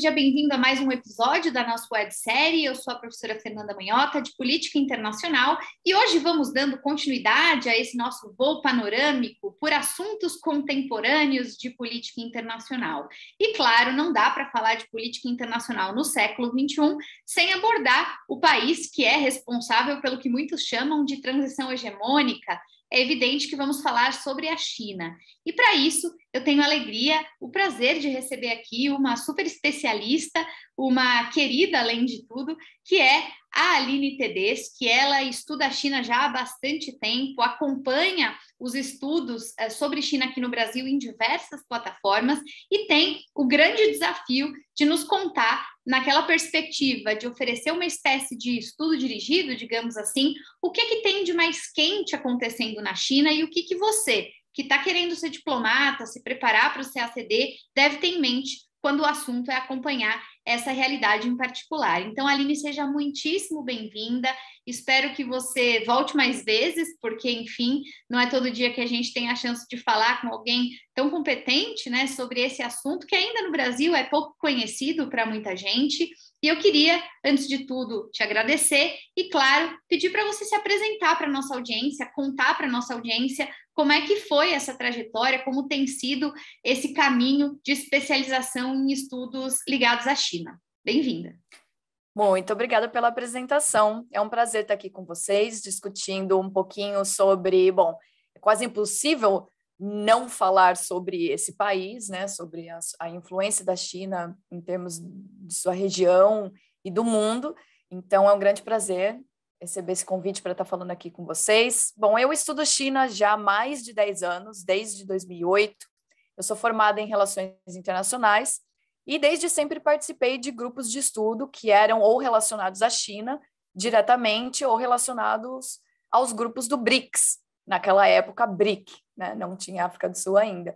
seja bem-vindo a mais um episódio da nossa websérie. Eu sou a professora Fernanda Manhota, de Política Internacional, e hoje vamos dando continuidade a esse nosso voo panorâmico por assuntos contemporâneos de política internacional. E claro, não dá para falar de política internacional no século XXI sem abordar o país que é responsável pelo que muitos chamam de transição hegemônica. É evidente que vamos falar sobre a China. E para isso, eu tenho a alegria, o prazer de receber aqui uma super especialista, uma querida além de tudo, que é a Aline Tedeschi. Ela estuda a China já há bastante tempo, acompanha os estudos eh, sobre China aqui no Brasil em diversas plataformas e tem o grande desafio de nos contar, naquela perspectiva de oferecer uma espécie de estudo dirigido, digamos assim, o que, é que tem de mais quente acontecendo na China e o que, que você que está querendo ser diplomata, se preparar para o CACD, deve ter em mente quando o assunto é acompanhar essa realidade em particular. Então, Aline, seja muitíssimo bem-vinda. Espero que você volte mais vezes, porque, enfim, não é todo dia que a gente tem a chance de falar com alguém tão competente né, sobre esse assunto, que ainda no Brasil é pouco conhecido para muita gente. E eu queria, antes de tudo, te agradecer e, claro, pedir para você se apresentar para a nossa audiência, contar para a nossa audiência como é que foi essa trajetória? Como tem sido esse caminho de especialização em estudos ligados à China? Bem-vinda. Muito obrigada pela apresentação. É um prazer estar aqui com vocês, discutindo um pouquinho sobre. Bom, é quase impossível não falar sobre esse país, né, sobre a, a, influência da China em termos de sua região e do mundo. Então, é um grande prazer receber esse convite para estar falando aqui com vocês. Bom, eu estudo China já há mais de 10 anos, desde 2008. Eu sou formada em Relações Internacionais e desde sempre participei de grupos de estudo que eram ou relacionados à China diretamente ou relacionados aos grupos do BRICS. Naquela época, BRIC, né? não tinha África do Sul ainda.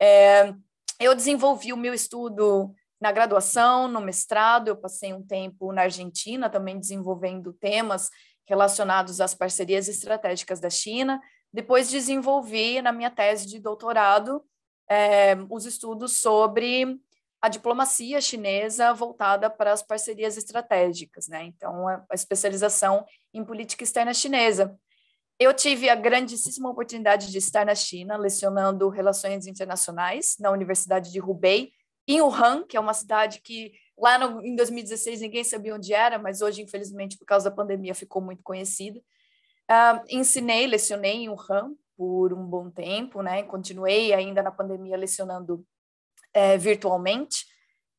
É, eu desenvolvi o meu estudo na graduação, no mestrado, eu passei um tempo na Argentina também desenvolvendo temas relacionados às parcerias estratégicas da China. Depois desenvolvi na minha tese de doutorado eh, os estudos sobre a diplomacia chinesa voltada para as parcerias estratégicas, né? Então, é a especialização em política externa chinesa. Eu tive a grandíssima oportunidade de estar na China lecionando relações internacionais na Universidade de Hubei, em Wuhan, que é uma cidade que lá no, em 2016 ninguém sabia onde era, mas hoje, infelizmente, por causa da pandemia, ficou muito conhecida. Uh, ensinei, lecionei em Wuhan por um bom tempo, né? Continuei ainda na pandemia lecionando é, virtualmente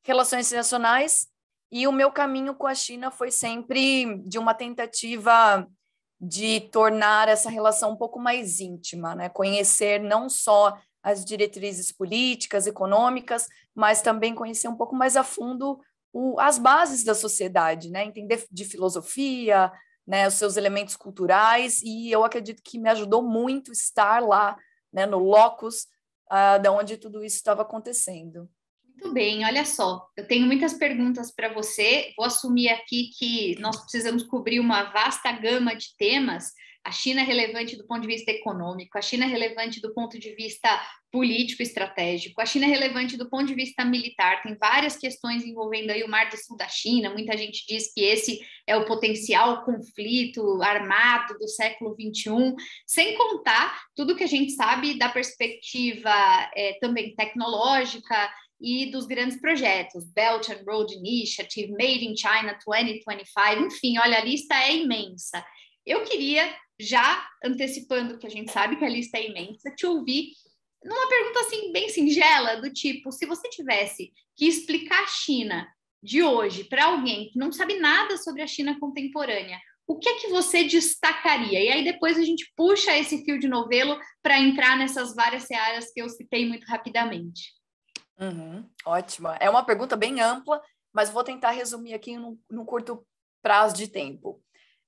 relações internacionais e o meu caminho com a China foi sempre de uma tentativa de tornar essa relação um pouco mais íntima, né? Conhecer não só as diretrizes políticas, econômicas, mas também conhecer um pouco mais a fundo o, as bases da sociedade, né? entender de filosofia, né? os seus elementos culturais, e eu acredito que me ajudou muito estar lá, né? no locus uh, da onde tudo isso estava acontecendo. Muito bem, olha só, eu tenho muitas perguntas para você. Vou assumir aqui que nós precisamos cobrir uma vasta gama de temas, a China é relevante do ponto de vista econômico, a China é relevante do ponto de vista político estratégico, a China é relevante do ponto de vista militar. Tem várias questões envolvendo aí o Mar do Sul da China. Muita gente diz que esse é o potencial conflito armado do século XXI, sem contar tudo que a gente sabe da perspectiva é, também tecnológica e dos grandes projetos, Belt and Road Initiative, Made in China 2025, enfim, olha, a lista é imensa. Eu queria já antecipando que a gente sabe que a lista é imensa, te ouvir numa pergunta assim bem singela do tipo, se você tivesse que explicar a China de hoje para alguém que não sabe nada sobre a China contemporânea, o que é que você destacaria? E aí depois a gente puxa esse fio de novelo para entrar nessas várias searas que eu citei muito rapidamente. Uhum, ótima. É uma pergunta bem ampla, mas vou tentar resumir aqui num, num curto prazo de tempo.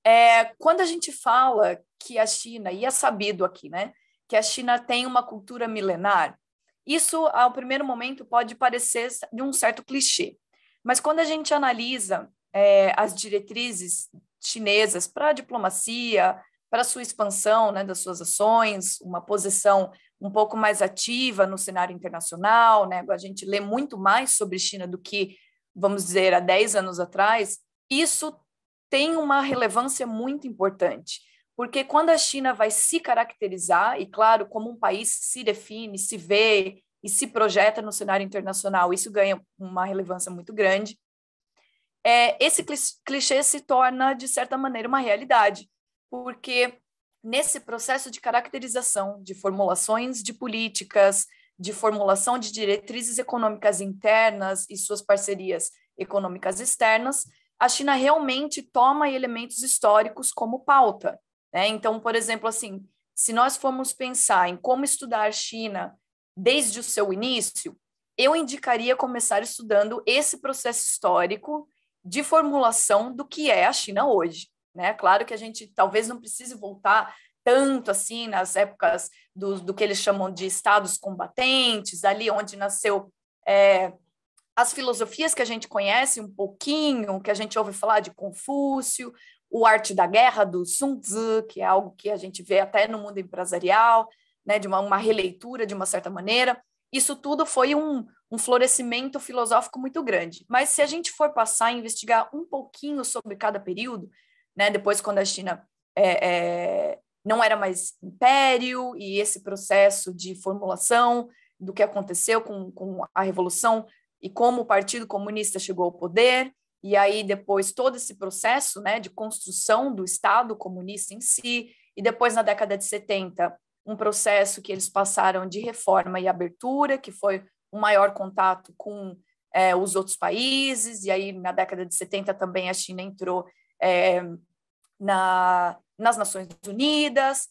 É, quando a gente fala que a China, e é sabido aqui, né, que a China tem uma cultura milenar, isso, ao primeiro momento, pode parecer de um certo clichê. Mas quando a gente analisa é, as diretrizes chinesas para a diplomacia, para a sua expansão né, das suas ações, uma posição um pouco mais ativa no cenário internacional, né? a gente lê muito mais sobre China do que, vamos dizer, há 10 anos atrás, isso tem uma relevância muito importante, porque quando a China vai se caracterizar, e claro, como um país se define, se vê e se projeta no cenário internacional, isso ganha uma relevância muito grande, é, esse clichê se torna, de certa maneira, uma realidade, porque nesse processo de caracterização, de formulações de políticas, de formulação de diretrizes econômicas internas e suas parcerias econômicas externas, a China realmente toma elementos históricos como pauta. Né? Então, por exemplo, assim, se nós formos pensar em como estudar China desde o seu início, eu indicaria começar estudando esse processo histórico de formulação do que é a China hoje. Né? Claro que a gente talvez não precise voltar tanto assim nas épocas do, do que eles chamam de estados combatentes, ali onde nasceu é, as filosofias que a gente conhece um pouquinho, que a gente ouve falar de Confúcio, o Arte da Guerra do Sun Tzu, que é algo que a gente vê até no mundo empresarial, né, de uma, uma releitura de uma certa maneira. Isso tudo foi um, um florescimento filosófico muito grande. Mas se a gente for passar a investigar um pouquinho sobre cada período, né, depois quando a China é, é, não era mais império e esse processo de formulação do que aconteceu com, com a Revolução e como o Partido Comunista chegou ao poder, e aí depois todo esse processo né, de construção do Estado comunista em si, e depois na década de 70, um processo que eles passaram de reforma e abertura, que foi o maior contato com é, os outros países, e aí na década de 70 também a China entrou é, na, nas Nações Unidas,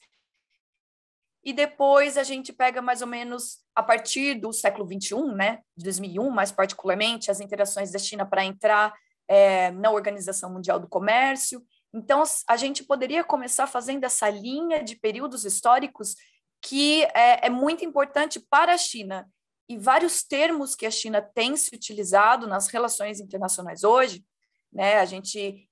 e depois a gente pega mais ou menos a partir do século 21, né, 2001, mais particularmente, as interações da China para entrar é, na Organização Mundial do Comércio. Então, a gente poderia começar fazendo essa linha de períodos históricos que é, é muito importante para a China. E vários termos que a China tem se utilizado nas relações internacionais hoje, né, a gente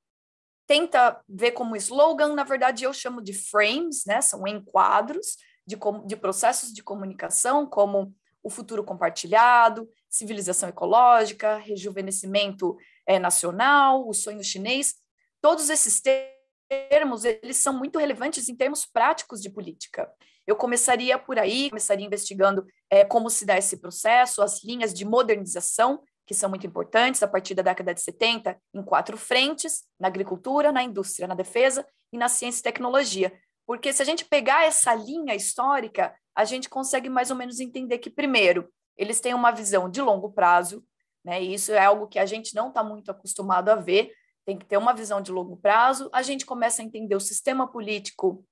tenta ver como slogan, na verdade eu chamo de frames, né, são enquadros, de, de processos de comunicação, como o futuro compartilhado, civilização ecológica, rejuvenescimento é, nacional, o sonho chinês, todos esses termos, eles são muito relevantes em termos práticos de política. Eu começaria por aí, começaria investigando é, como se dá esse processo, as linhas de modernização, que são muito importantes a partir da década de 70, em quatro frentes, na agricultura, na indústria, na defesa e na ciência e tecnologia, porque se a gente pegar essa linha histórica, a gente consegue mais ou menos entender que, primeiro, eles têm uma visão de longo prazo, né? E isso é algo que a gente não está muito acostumado a ver. Tem que ter uma visão de longo prazo. A gente começa a entender o sistema político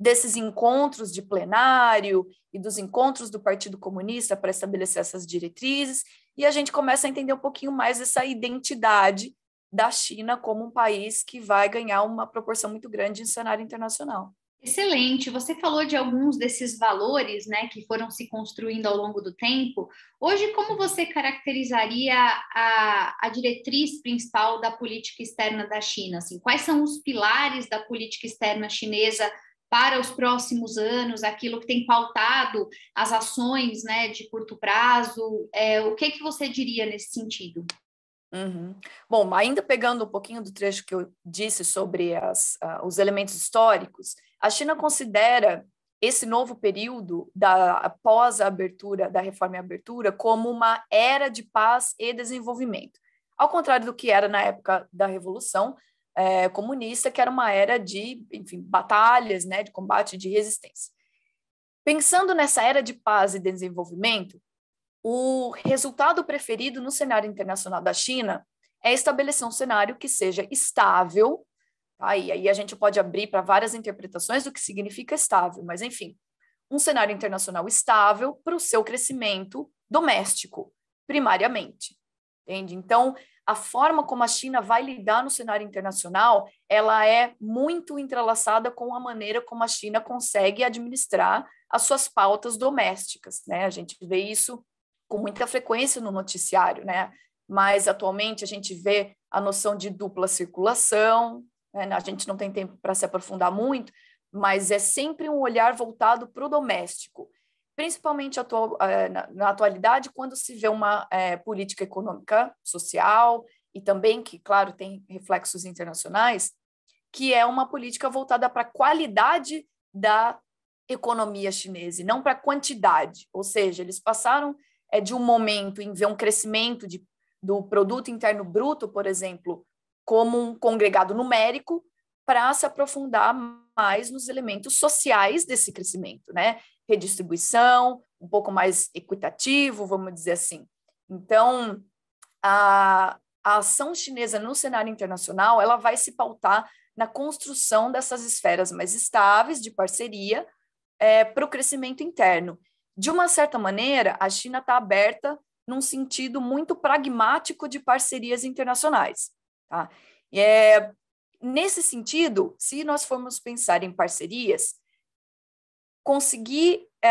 desses encontros de plenário e dos encontros do Partido Comunista para estabelecer essas diretrizes, e a gente começa a entender um pouquinho mais essa identidade da China como um país que vai ganhar uma proporção muito grande em cenário internacional. Excelente. Você falou de alguns desses valores, né, que foram se construindo ao longo do tempo. Hoje, como você caracterizaria a, a diretriz principal da política externa da China? Assim, quais são os pilares da política externa chinesa para os próximos anos? Aquilo que tem pautado as ações, né, de curto prazo? É, o que que você diria nesse sentido? Uhum. Bom, ainda pegando um pouquinho do trecho que eu disse sobre as, uh, os elementos históricos, a China considera esse novo período da após a abertura da reforma e abertura como uma era de paz e desenvolvimento, ao contrário do que era na época da revolução é, comunista, que era uma era de, enfim, batalhas, né, de combate, de resistência. Pensando nessa era de paz e desenvolvimento, o resultado preferido no cenário internacional da China é estabelecer um cenário que seja estável Tá? E aí a gente pode abrir para várias interpretações do que significa estável, mas enfim, um cenário internacional estável para o seu crescimento doméstico, primariamente. Entende? Então, a forma como a China vai lidar no cenário internacional, ela é muito entrelaçada com a maneira como a China consegue administrar as suas pautas domésticas, né? A gente vê isso com muita frequência no noticiário, né? Mas atualmente a gente vê a noção de dupla circulação, né? a gente não tem tempo para se aprofundar muito, mas é sempre um olhar voltado para o doméstico, principalmente atual, eh, na, atualidade, quando se vê uma é, política econômica, social, e também que, claro, tem reflexos internacionais, que é uma política voltada para a qualidade da economia chinesa, e não para a quantidade. Ou seja, eles passaram é, de um momento em ver um crescimento de, do produto interno bruto, por exemplo, como um congregado numérico para se aprofundar mais nos elementos sociais desse crescimento, né? Redistribuição, um pouco mais equitativo, vamos dizer assim. Então, a, a ação chinesa no cenário internacional, ela vai se pautar na construção dessas esferas mais estáveis de parceria é, para o crescimento interno. De uma certa maneira, a China está aberta num sentido muito pragmático de parcerias internacionais. Tá? É, nesse sentido, se nós formos pensar em parcerias, conseguir é,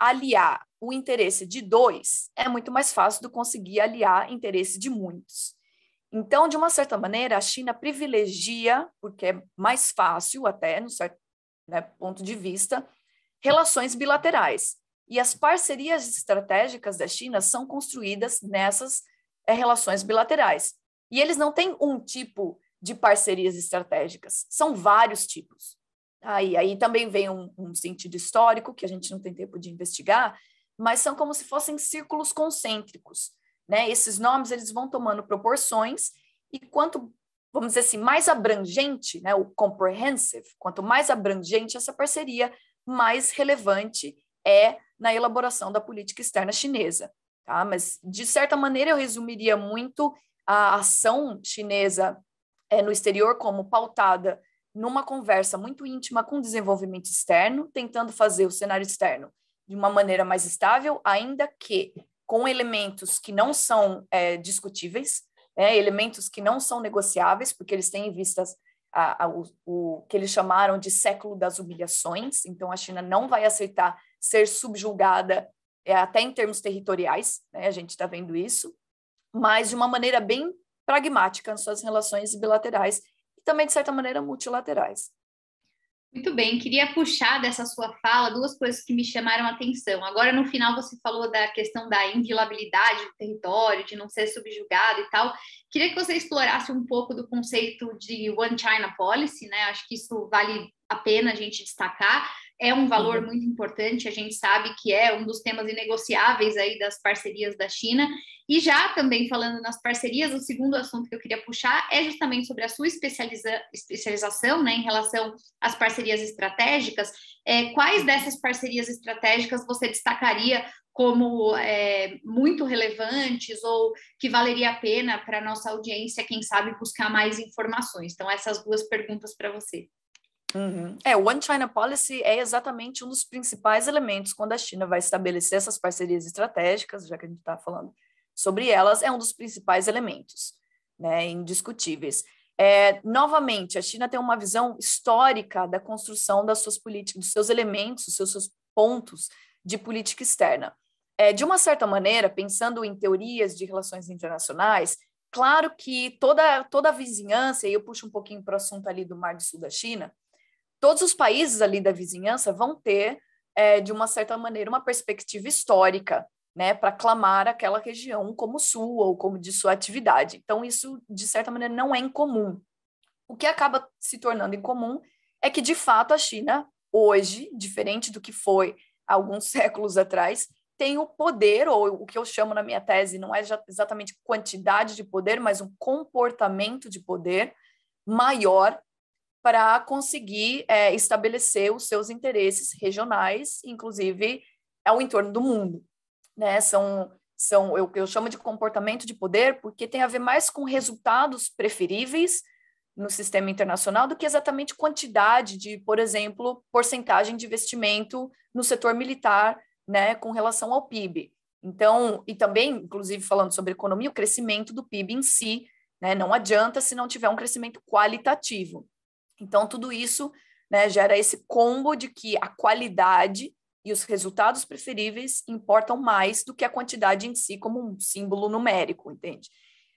aliar o interesse de dois é muito mais fácil do que conseguir aliar interesse de muitos. Então, de uma certa maneira, a China privilegia, porque é mais fácil até, no certo né, ponto de vista, relações bilaterais. E as parcerias estratégicas da China são construídas nessas é, relações bilaterais. E eles não têm um tipo de parcerias estratégicas, são vários tipos. Aí, aí também vem um, um sentido histórico, que a gente não tem tempo de investigar, mas são como se fossem círculos concêntricos. Né? Esses nomes eles vão tomando proporções, e quanto, vamos dizer assim, mais abrangente, né, o comprehensive, quanto mais abrangente essa parceria, mais relevante é na elaboração da política externa chinesa. Tá? Mas, de certa maneira, eu resumiria muito a ação chinesa é, no exterior como pautada numa conversa muito íntima com o desenvolvimento externo, tentando fazer o cenário externo de uma maneira mais estável, ainda que com elementos que não são é, discutíveis, é, elementos que não são negociáveis, porque eles têm em vistas a, a, o, o, que eles chamaram de século das humilhações. Então, a China não vai aceitar ser subjulgada, é, até em termos territoriais, né, a gente está vendo isso mas de uma maneira bem pragmática nas suas relações bilaterais e também, de certa maneira, multilaterais. Muito bem, queria puxar dessa sua fala duas coisas que me chamaram a atenção. Agora, no final, você falou da questão da inviolabilidade do território, de não ser subjugado e tal. Queria que você explorasse um pouco do conceito de One China Policy, né? Acho que isso vale a pena a gente destacar, é um valor uhum. muito importante, a gente sabe que é um dos temas inegociáveis aí das parcerias da China. E já também falando nas parcerias, o segundo assunto que eu queria puxar é justamente sobre a sua especializa especialização né, em relação às parcerias estratégicas. É, quais dessas parcerias estratégicas você destacaria como é, muito relevantes ou que valeria a pena para a nossa audiência, quem sabe, buscar mais informações? Então, essas duas perguntas para você. Uhum. É, o One China Policy é exatamente um dos principais elementos quando a China vai estabelecer essas parcerias estratégicas, já que a gente está falando sobre elas, é um dos principais elementos, né, indiscutíveis. É, novamente, a China tem uma visão histórica da construção das suas políticas, dos seus elementos, dos seus, pontos de política externa. É, de uma certa maneira, pensando em teorias de relações internacionais, claro que toda, toda a vizinhança, e eu puxo um pouquinho para o assunto ali do Mar do Sul da China, todos os países ali da vizinhança vão ter, é, de uma certa maneira, uma perspectiva histórica, né, para clamar aquela região como sua ou como de sua atividade. Então, isso, de certa maneira, não é incomum. O que acaba se tornando incomum é que, de fato, a China, hoje, diferente do que foi alguns séculos atrás, tem o poder, ou o que eu chamo na minha tese, não é exatamente quantidade de poder, mas um comportamento de poder maior para conseguir é, estabelecer os seus interesses regionais, inclusive ao entorno do mundo. Né? São, são eu, eu chamo de comportamento de poder, porque tem a ver mais com resultados preferíveis no sistema internacional do que exatamente quantidade de, por exemplo, porcentagem de investimento no setor militar né, com relação ao PIB. Então, e também, inclusive falando sobre economia, o crescimento do PIB em si, né, não adianta se não tiver um crescimento qualitativo. Então, tudo isso né, gera esse combo de que a qualidade e os resultados preferíveis importam mais do que a quantidade em si, como um símbolo numérico, entende?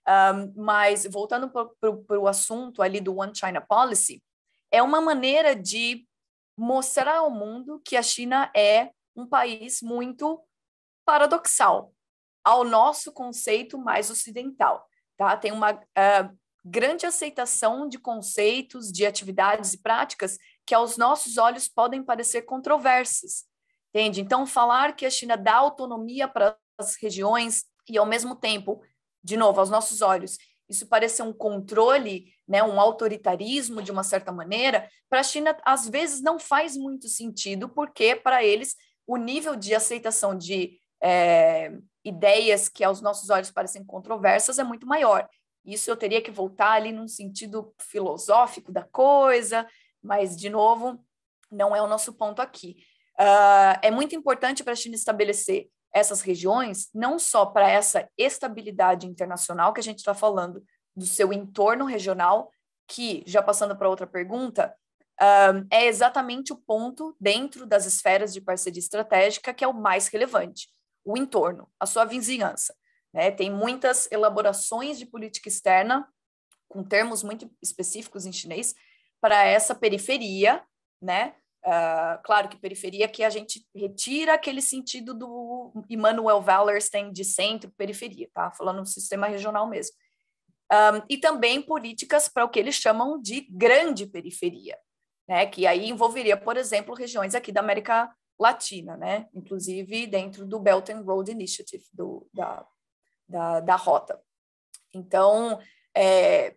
Um, mas, voltando para o assunto ali do One China Policy, é uma maneira de mostrar ao mundo que a China é um país muito paradoxal ao nosso conceito mais ocidental. Tá? Tem uma, uh, grande aceitação de conceitos, de atividades e práticas que aos nossos olhos podem parecer controversas. Entende? Então, falar que a China dá autonomia para as regiões e, ao mesmo tempo, de novo, aos nossos olhos, isso parecer um controle, né, um autoritarismo de uma certa maneira, para a China, às vezes, não faz muito sentido, porque, para eles, o nível de aceitação de é, ideias que aos nossos olhos parecem controversas é muito maior. Isso eu teria que voltar ali num sentido filosófico da coisa, mas, de novo, não é o nosso ponto aqui. Uh, é muito importante para a China estabelecer essas regiões, não só para essa estabilidade internacional que a gente está falando, do seu entorno regional, que, já passando para outra pergunta, uh, é exatamente o ponto dentro das esferas de parceria estratégica que é o mais relevante: o entorno, a sua vizinhança. Né? Tem muitas elaborações de política externa, com termos muito específicos em chinês, para essa periferia, né? Uh, claro que periferia que a gente retira aquele sentido do Immanuel Wallerstein de centro-periferia, tá? Falando no sistema regional mesmo. Um, e também políticas para o que eles chamam de grande periferia, né? Que aí envolveria, por exemplo, regiões aqui da América Latina, né? Inclusive dentro do Belt and Road Initiative, do, da da, da rota. Então, é,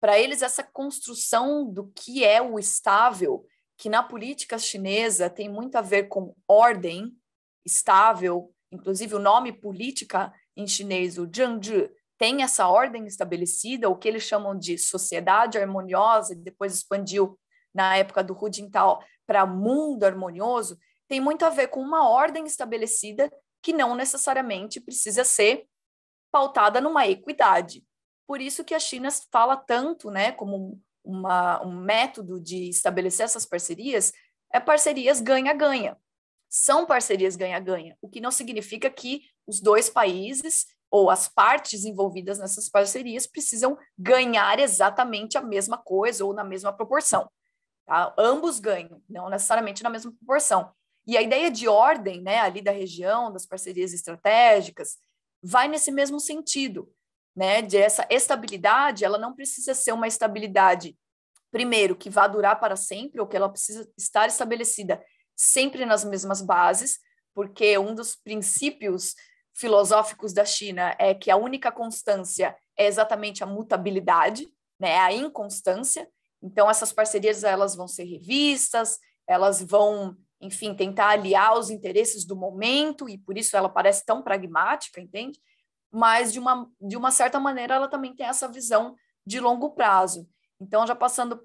para eles, essa construção do que é o estável, que na política chinesa tem muito a ver com ordem estável, inclusive o nome política em chinês, o Zhengzhi, tem essa ordem estabelecida, o que eles chamam de sociedade harmoniosa, e depois expandiu na época do Hu Jintao para mundo harmonioso, tem muito a ver com uma ordem estabelecida que não necessariamente precisa ser pautada numa equidade. Por isso que a China fala tanto, né, como uma, um método de estabelecer essas parcerias, é parcerias ganha-ganha. São parcerias ganha-ganha, o que não significa que os dois países ou as partes envolvidas nessas parcerias precisam ganhar exatamente a mesma coisa ou na mesma proporção. Tá? Ambos ganham, não necessariamente na mesma proporção. E a ideia de ordem, né, ali da região, das parcerias estratégicas, vai nesse mesmo sentido, né? De essa estabilidade, ela não precisa ser uma estabilidade, primeiro, que vá durar para sempre, ou que ela precisa estar estabelecida sempre nas mesmas bases, porque um dos princípios filosóficos da China é que a única constância é exatamente a mutabilidade, né? A inconstância. Então essas parcerias elas vão ser revistas, elas vão enfim, tentar aliar os interesses do momento, e por isso ela parece tão pragmática, entende? Mas, de uma, de uma certa maneira, ela também tem essa visão de longo prazo. Então, já passando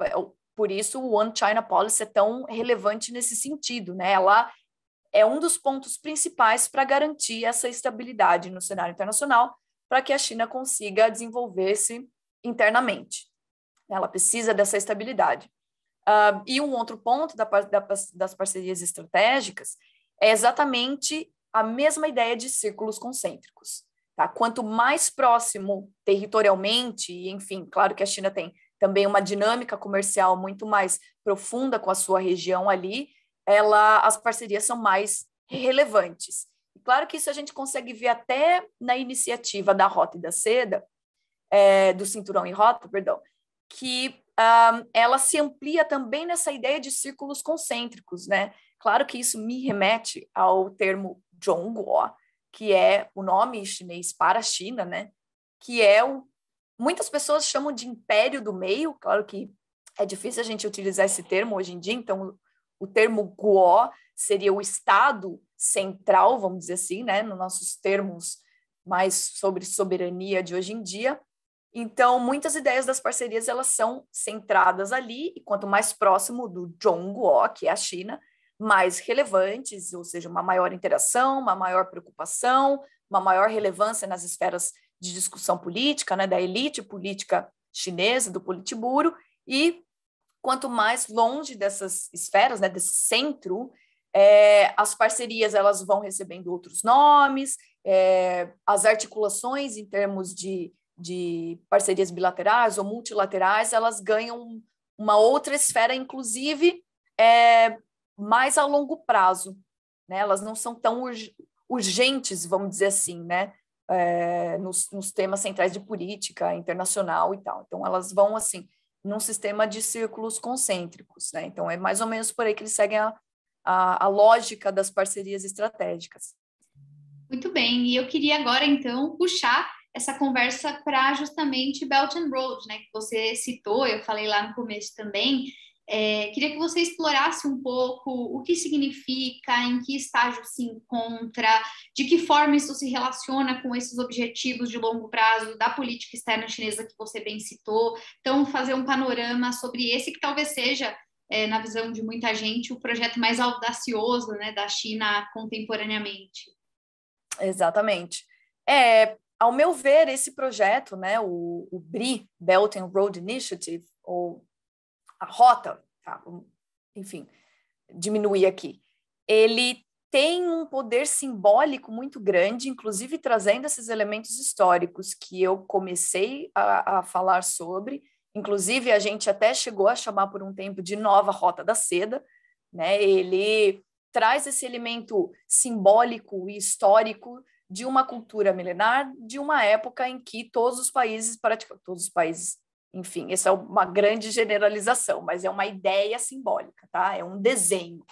por isso, o One China Policy é tão relevante nesse sentido, né? Ela é um dos pontos principais para garantir essa estabilidade no cenário internacional, para que a China consiga desenvolver-se internamente. Ela precisa dessa estabilidade. Uh, e um outro ponto da, da, das parcerias estratégicas é exatamente a mesma ideia de círculos concêntricos. Tá? Quanto mais próximo territorialmente, e enfim, claro que a China tem também uma dinâmica comercial muito mais profunda com a sua região ali, ela, as parcerias são mais relevantes. E claro que isso a gente consegue ver até na iniciativa da Rota e da Seda, é, do Cinturão e Rota, perdão, que ela se amplia também nessa ideia de círculos concêntricos, né? Claro que isso me remete ao termo Zhongguo, que é o nome chinês para a China, né? Que é o muitas pessoas chamam de império do meio, claro que é difícil a gente utilizar esse termo hoje em dia, então o termo Guo seria o estado central, vamos dizer assim, né, nos nossos termos mais sobre soberania de hoje em dia, então, muitas ideias das parcerias elas são centradas ali, e quanto mais próximo do Zhongguo, que é a China, mais relevantes, ou seja, uma maior interação, uma maior preocupação, uma maior relevância nas esferas de discussão política, né, da elite política chinesa, do Politburo, e quanto mais longe dessas esferas, né, desse centro, é, as parcerias elas vão recebendo outros nomes, é, as articulações em termos de de parcerias bilaterais ou multilaterais, elas ganham uma outra esfera, inclusive é, mais a longo prazo. Né? Elas não são tão urgentes, vamos dizer assim, né? É, nos, nos, temas centrais de política internacional e tal. Então, elas vão, assim, num sistema de círculos concêntricos. Né? Então, é mais ou menos por aí que eles seguem a, a, a lógica das parcerias estratégicas. Muito bem, e eu queria agora, então, puxar essa conversa para justamente Belt and Road, né, que você citou, eu falei lá no começo também. É, queria que você explorasse um pouco o que significa, em que estágio se encontra, de que forma isso se relaciona com esses objetivos de longo prazo da política externa chinesa que você bem citou. Então, fazer um panorama sobre esse que talvez seja é, na visão de muita gente, o projeto mais audacioso né, da China contemporaneamente. Exatamente. É, ao meu ver, esse projeto, né, o, o BRI, Belt and Road Initiative, ou a rota, tá, enfim, diminuir aqui, ele tem um poder simbólico muito grande, inclusive trazendo esses elementos históricos que eu comecei a, a, falar sobre. Inclusive, a gente até chegou a chamar por um tempo de nova Rota da Seda. Né? Ele traz esse elemento simbólico e histórico de uma cultura milenar, de uma época em que todos os países praticam, todos os países, enfim, essa é uma grande generalização, mas é uma ideia simbólica, tá? É um desenho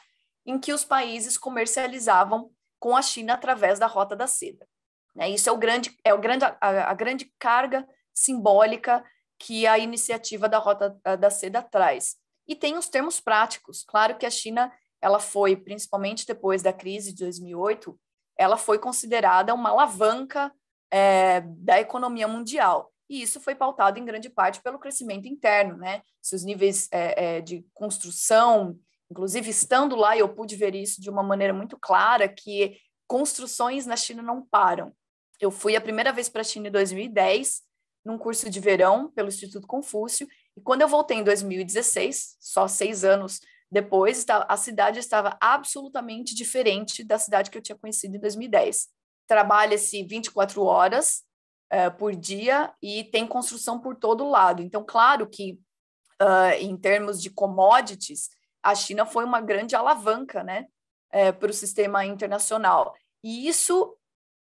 em que os países comercializavam com a China através da Rota da Seda. Né? Isso é o grande, é o grande, a, a grande carga simbólica que a iniciativa da Rota da Seda traz. E tem os termos práticos. Claro que a China ela foi, principalmente depois da crise de 2008, ela foi considerada uma alavanca é, da economia mundial. E isso foi pautado em grande parte pelo crescimento interno, né? Se os níveis é, é de construção, inclusive estando lá, eu pude ver isso de uma maneira muito clara, que construções na China não param. Eu fui a primeira vez para a China em 2010, num curso de verão pelo Instituto Confúcio, e quando eu voltei em 2016, só seis anos depois, a cidade estava absolutamente diferente da cidade que eu tinha conhecido em 2010. Trabalha-se 24 horas uh, por dia e tem construção por todo lado. Então, claro que, uh, em termos de commodities, a China foi uma grande alavanca né, uh, para o sistema internacional. E isso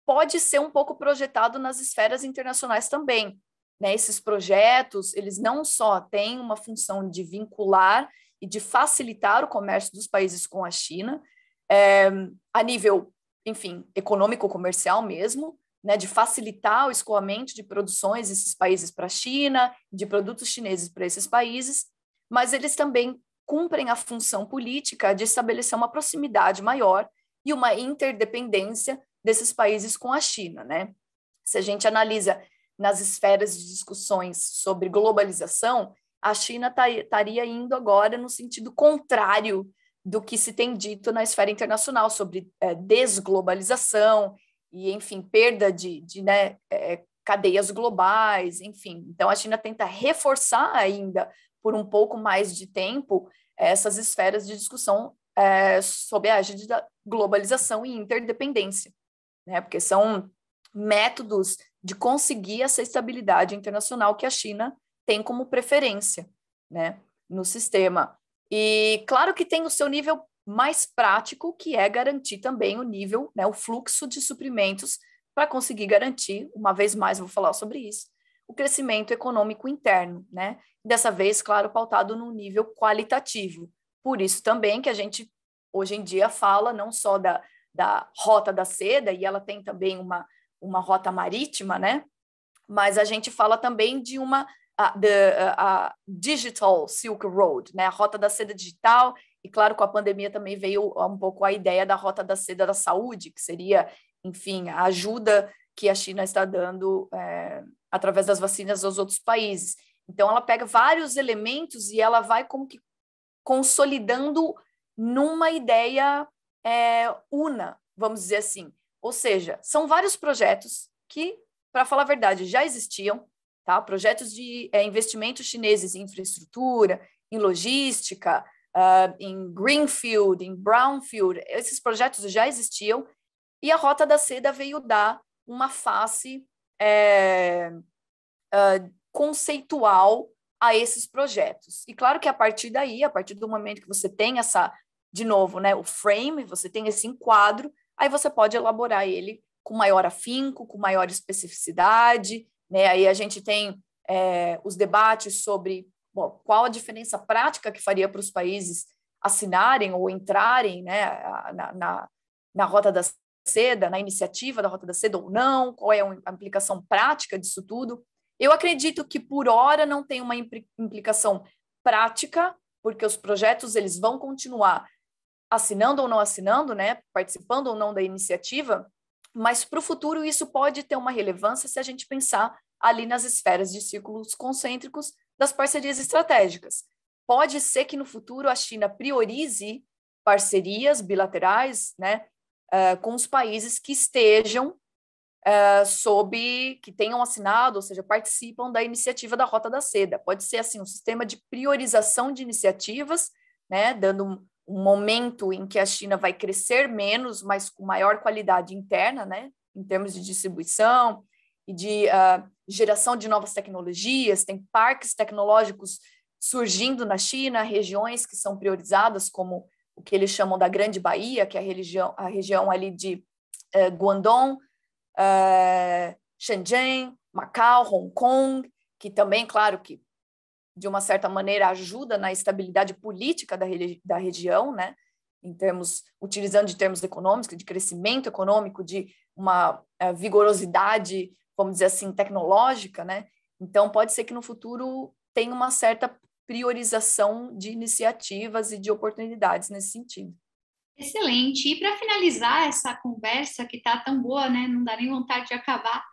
pode ser um pouco projetado nas esferas internacionais também. Né? Esses projetos, eles não só têm uma função de vincular e de facilitar o comércio dos países com a China, é, a nível, enfim, econômico-comercial mesmo, né, de facilitar o escoamento de produções desses países para a China, de produtos chineses para esses países, mas eles também cumprem a função política de estabelecer uma proximidade maior e uma interdependência desses países com a China, né? Se a gente analisa nas esferas de discussões sobre globalização, a China tá estaria indo agora no sentido contrário do que se tem dito na esfera internacional sobre é, desglobalização e, enfim, perda de, de né, é, cadeias globais, enfim. Então, a China tenta reforçar ainda por um pouco mais de tempo essas esferas de discussão é, sob a égide da globalização e interdependência, né? porque são métodos de conseguir essa estabilidade internacional que a China tem como preferência, né, no sistema. E claro que tem o seu nível mais prático, que é garantir também o nível, né, o fluxo de suprimentos para conseguir garantir, uma vez mais vou falar sobre isso, o crescimento econômico interno, né? Dessa vez, claro, pautado no nível qualitativo. Por isso também que a gente hoje em dia fala não só da, da rota da seda, e ela tem também uma, uma rota marítima, né? Mas a gente fala também de uma a the Digital Silk Road, né? a Rota da Seda Digital, e claro, com a pandemia também veio um pouco a ideia da Rota da Seda da Saúde, que seria, enfim, a ajuda que a China está dando é, através das vacinas aos outros países. Então, ela pega vários elementos e ela vai como que consolidando numa ideia é, una, vamos dizer assim. Ou seja, são vários projetos que, para falar a verdade, já existiam, Tá? Projetos de é, investimentos chineses em infraestrutura, em logística, uh, em greenfield, em brownfield, esses projetos já existiam e a Rota da Seda veio dar uma face é, uh, conceitual a esses projetos. E claro que a partir daí, a partir do momento que você tem essa, de novo, né, o frame, você tem esse enquadro, aí você pode elaborar ele com maior afinco, com maior especificidade, né? Aí a gente tem é, os debates sobre bom, qual a diferença prática que faria para os países assinarem ou entrarem né, na, na, na Rota da Seda, na iniciativa da Rota da Seda ou não, qual é a implicação prática disso tudo. Eu acredito que, por hora, não tem uma implicação prática, porque os projetos eles vão continuar assinando ou não assinando, né, participando ou não da iniciativa, mas para o futuro isso pode ter uma relevância se a gente pensar ali nas esferas de círculos concêntricos das parcerias estratégicas. Pode ser que no futuro a China priorize parcerias bilaterais, né, uh, com os países que estejam uh, sob, que tenham assinado, ou seja, participam da iniciativa da Rota da Seda. Pode ser assim um sistema de priorização de iniciativas, né, dando um momento em que a China vai crescer menos, mas com maior qualidade interna, né, em termos de distribuição e de uh, geração de novas tecnologias. Tem parques tecnológicos surgindo na China, regiões que são priorizadas, como o que eles chamam da Grande Bahia, que é a, religião, a região ali de uh, Guangdong, uh, Shenzhen, Macau, Hong Kong, que também, claro, que de uma certa maneira, ajuda na estabilidade política da, da região, né? em termos, utilizando de termos econômicos, de crescimento econômico, de uma uh, vigorosidade, vamos dizer assim, tecnológica, né? Então, pode ser que no futuro tenha uma certa priorização de iniciativas e de oportunidades nesse sentido. Excelente. E para finalizar essa conversa que está tão boa, né? Não dá nem vontade de acabar.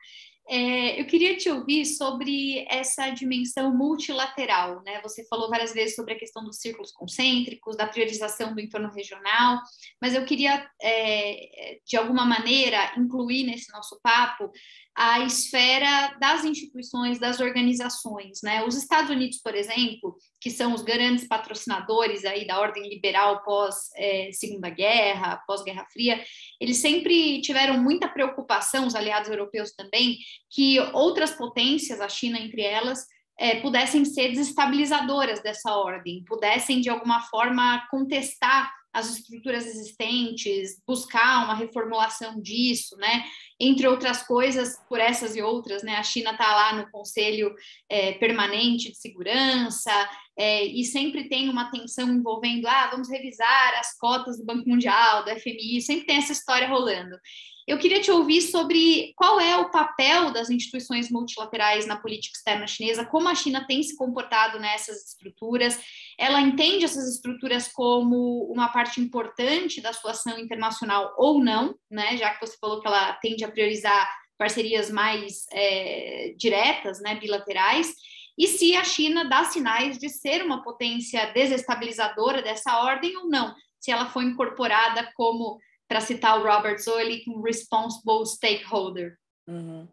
É, eu queria te ouvir sobre essa dimensão multilateral, né? Você falou várias vezes sobre a questão dos círculos concêntricos, da priorização do entorno regional, mas eu queria, é, de alguma maneira, incluir nesse nosso papo a esfera das instituições, das organizações, né? Os Estados Unidos, por exemplo, que são os grandes patrocinadores aí da ordem liberal pós é, Segunda Guerra, pós Guerra Fria, eles sempre tiveram muita preocupação, os aliados europeus também, que outras potências, a China entre elas, é, pudessem ser desestabilizadoras dessa ordem, pudessem de alguma forma contestar as estruturas existentes, buscar uma reformulação disso, né? Entre outras coisas, por essas e outras, né? A China está lá no Conselho é, Permanente de Segurança é, e sempre tem uma tensão envolvendo, ah, vamos revisar as cotas do Banco Mundial, do FMI, sempre tem essa história rolando. Eu queria te ouvir sobre qual é o papel das instituições multilaterais na política externa chinesa, como a China tem se comportado nessas estruturas, ela entende essas estruturas como uma parte importante da sua ação internacional ou não, né? Já que você falou que ela tende a priorizar parcerias mais é, diretas, né, bilaterais e se a China dá sinais de ser uma potência desestabilizadora dessa ordem ou não, se ela foi incorporada como para citar o Robert Zoelli, um responsible stakeholder. Uhum.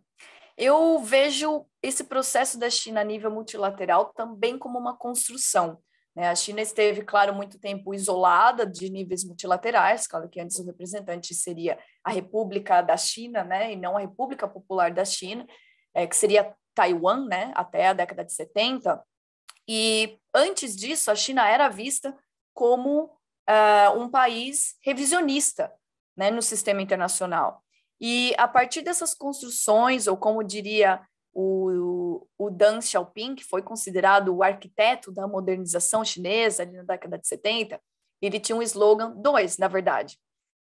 Eu vejo esse processo da China a nível multilateral também como uma construção. Né? A China esteve, claro, muito tempo isolada de níveis multilaterais, claro que antes o representante seria a República da China, né? e não a República Popular da China, é, que seria Taiwan, né? até a década de 70. E antes disso, a China era vista como uh, um país revisionista, né, no sistema internacional. E a partir dessas construções, ou como diria o, o Deng Xiaoping, que foi considerado o arquiteto da modernização chinesa ali na década de 70, ele tinha um slogan, dois, na verdade,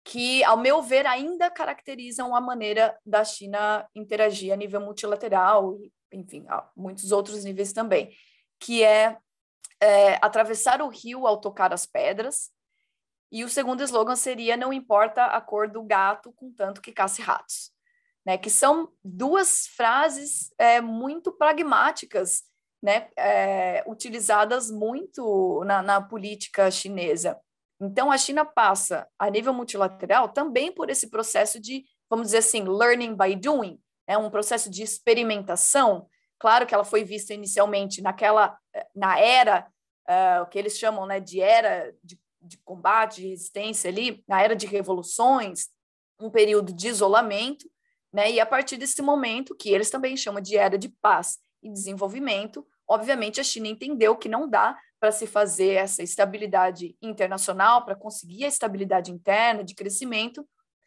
que, ao meu ver, ainda caracterizam a maneira da China interagir a nível multilateral, enfim, muitos outros níveis também, que é, é atravessar o rio ao tocar as pedras, e o segundo slogan seria Não importa a cor do gato, contanto que casse ratos. Né, que são duas frases é, muito pragmáticas, né, é, utilizadas muito na, na política chinesa. Então, a China passa, a nível multilateral, também por esse processo de, vamos dizer assim, learning by doing, é um processo de experimentação. Claro que ela foi vista inicialmente naquela, eh, na era, uh, o que eles chamam né, de era de de combate, de resistência ali, na era de revoluções, um período de isolamento, né? E a partir desse momento, que eles também chamam de era de paz e desenvolvimento, obviamente a China entendeu que não dá para se fazer essa estabilidade internacional, para conseguir a estabilidade interna de crescimento,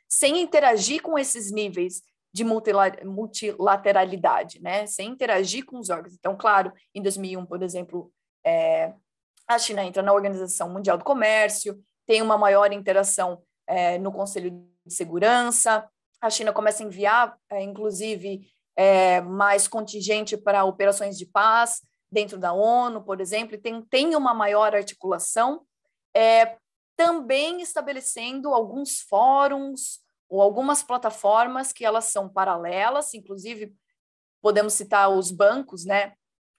sem interagir com esses níveis de multilateralidade, né? sem interagir com os órgãos. Então, claro, em 2001, por exemplo, é, a China entra na Organização Mundial do Comércio, tem uma maior interação é, no Conselho de Segurança. A China começa a enviar, é, inclusive, é, mais contingente para operações de paz dentro da ONU, por exemplo, e tem, tem uma maior articulação, é, também estabelecendo alguns fóruns ou algumas plataformas que elas são paralelas, inclusive podemos citar os bancos, né?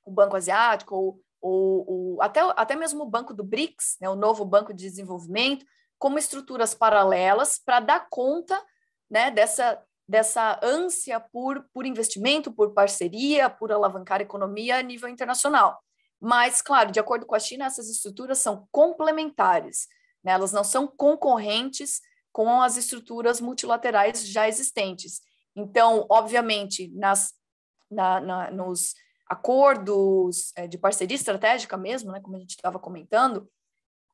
O Banco Asiático ou o, o, até, até mesmo o banco do BRICS, né, o novo banco de desenvolvimento, como estruturas paralelas para dar conta né, dessa, dessa ânsia por, por investimento, por parceria, por alavancar a economia a nível internacional. Mas, claro, de acordo com a China, essas estruturas são complementares, né, elas não são concorrentes com as estruturas multilaterais já existentes. Então, obviamente, nas, na, na, nos acordos é, de parceria estratégica mesmo, né, como a gente estava comentando,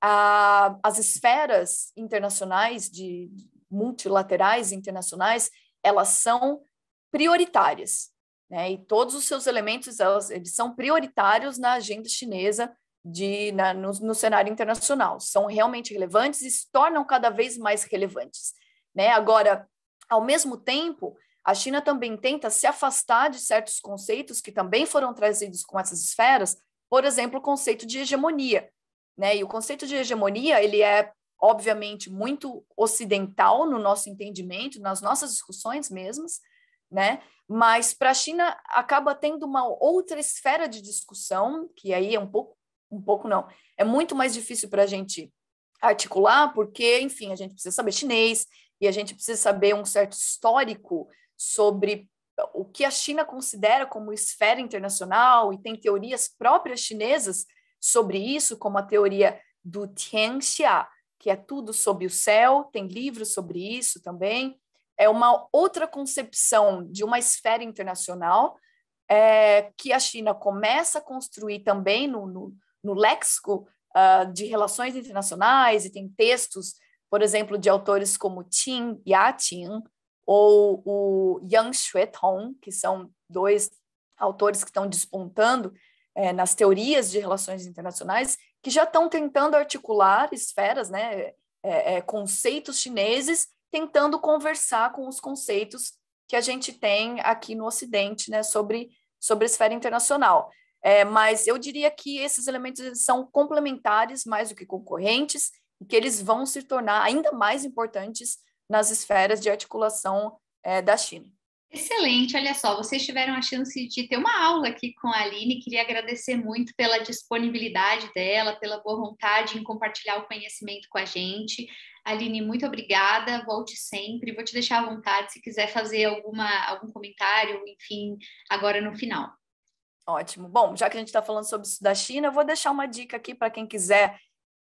a, as esferas internacionais, de, de multilaterais internacionais, elas são prioritárias, né? E todos os seus elementos elas, eles são prioritários na agenda chinesa de na, no, no, cenário internacional. São realmente relevantes e se tornam cada vez mais relevantes, né? Agora, ao mesmo tempo, a China também tenta se afastar de certos conceitos que também foram trazidos com essas esferas, por exemplo, o conceito de hegemonia. Né? E o conceito de hegemonia ele é obviamente muito ocidental no nosso entendimento, nas nossas discussões mesmas, né? Mas para a China acaba tendo uma outra esfera de discussão que aí é um pouco, um pouco não, é muito mais difícil para a gente articular porque, enfim, a gente precisa saber chinês e a gente precisa saber um certo histórico sobre o que a China considera como esfera internacional e tem teorias próprias chinesas sobre isso, como a teoria do Tianxia, que é tudo sob o céu, tem livros sobre isso também. É uma outra concepção de uma esfera internacional é, que a China começa a construir também no, no, no léxico uh, de relações internacionais, e tem textos, por exemplo, de autores como Qin Yatin, ou o Yang Xuetong, que são dois autores que estão despontando é, nas teorias de relações internacionais, que já estão tentando articular esferas, né, é, é, conceitos chineses, tentando conversar com os conceitos que a gente tem aqui no Ocidente né, sobre, sobre a esfera internacional. É, mas eu diria que esses elementos são complementares mais do que concorrentes, e que eles vão se tornar ainda mais importantes nas esferas de articulação é, da China. Excelente, olha só, vocês tiveram a chance de ter uma aula aqui com a Aline. Queria agradecer muito pela disponibilidade dela, pela boa vontade em compartilhar o conhecimento com a gente. Aline, muito obrigada, volte sempre. Vou te deixar à vontade se quiser fazer alguma, algum comentário, enfim, agora no final. Ótimo. Bom, já que a gente está falando sobre isso da China, eu vou deixar uma dica aqui para quem quiser,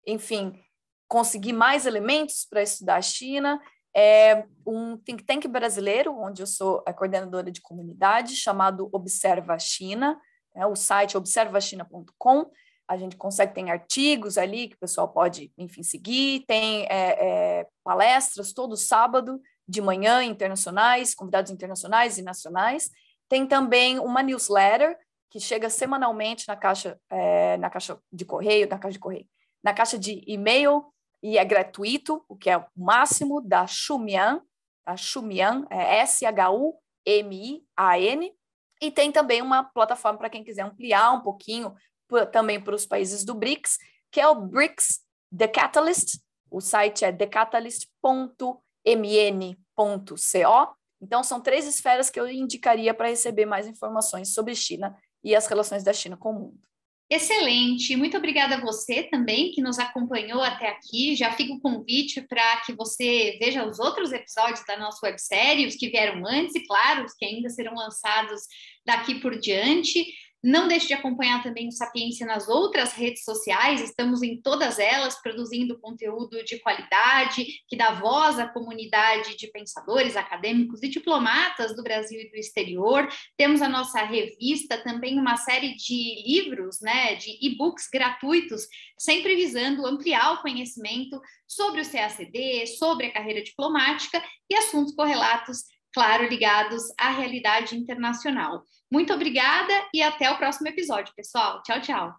enfim, conseguir mais elementos para estudar a China é um think tank brasileiro, onde eu sou a coordenadora de comunidade, chamado Observa China, né, o site observachina.com. A gente consegue, tem artigos ali que o pessoal pode, enfim, seguir, tem é, é, palestras todo sábado de manhã, internacionais, convidados internacionais e nacionais. Tem também uma newsletter que chega semanalmente na caixa, é, na caixa de correio, na caixa de correio, na caixa de e-mail e é gratuito, o que é o máximo, da Xumian, a tá? Xumian, é S-H-U-M-I-A-N, e tem também uma plataforma para quem quiser ampliar um pouquinho também para os países do BRICS, que é o BRICS The Catalyst, o site é thecatalyst.mn.co, então são três esferas que eu indicaria para receber mais informações sobre China e as relações da China com o mundo. Excelente, muito obrigada a você também que nos acompanhou até aqui. Já fica o convite para que você veja os outros episódios da nossa websérie, os que vieram antes e, claro, os que ainda serão lançados daqui por diante. Não deixe de acompanhar também o Sapiência nas outras redes sociais, estamos em todas elas produzindo conteúdo de qualidade, que dá voz à comunidade de pensadores, acadêmicos e diplomatas do Brasil e do exterior. Temos a nossa revista, também uma série de livros, né, de e-books gratuitos, sempre visando ampliar o conhecimento sobre o CACD, sobre a carreira diplomática e assuntos correlatos, claro, ligados à realidade internacional. Muito obrigada e até o próximo episódio, pessoal. Tchau, tchau.